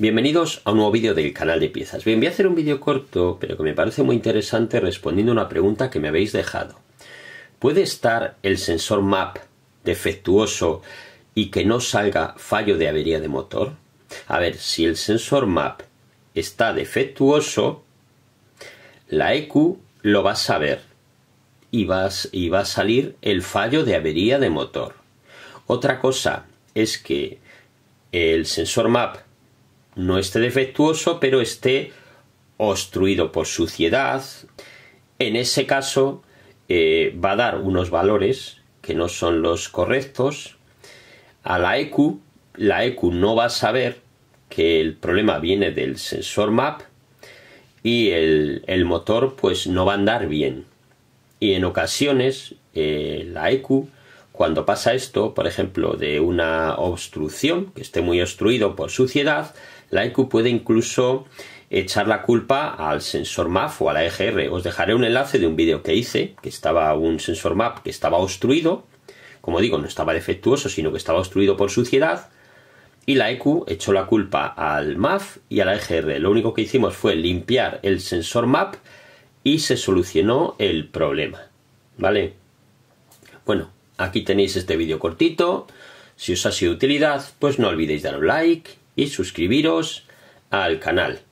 Bienvenidos a un nuevo vídeo del canal de piezas. Bien, voy a hacer un vídeo corto, pero que me parece muy interesante respondiendo a una pregunta que me habéis dejado. ¿Puede estar el sensor MAP defectuoso y que no salga fallo de avería de motor? A ver, si el sensor MAP está defectuoso, la EQ lo va a saber y, vas, y va a salir el fallo de avería de motor. Otra cosa es que el sensor MAP no esté defectuoso, pero esté obstruido por suciedad, en ese caso eh, va a dar unos valores que no son los correctos. A la EQ, la EQ no va a saber que el problema viene del sensor map y el, motor pues no va a andar bien. Y en ocasiones eh, la EQ cuando pasa esto, por ejemplo, de una obstrucción que esté muy obstruido por suciedad, la EQ puede incluso echar la culpa al sensor MAF o a la EGR. Os dejaré un enlace de un vídeo que hice, que estaba un sensor MAP que estaba obstruido, como digo, no estaba defectuoso, sino que estaba obstruido por suciedad, y la EQ echó la culpa al MAF y a la EGR. Lo único que hicimos fue limpiar el sensor MAP y se solucionó el problema. ¿Vale? Bueno, Aquí tenéis este vídeo cortito. Si os ha sido de utilidad, pues no olvidéis dar un like y suscribiros al canal.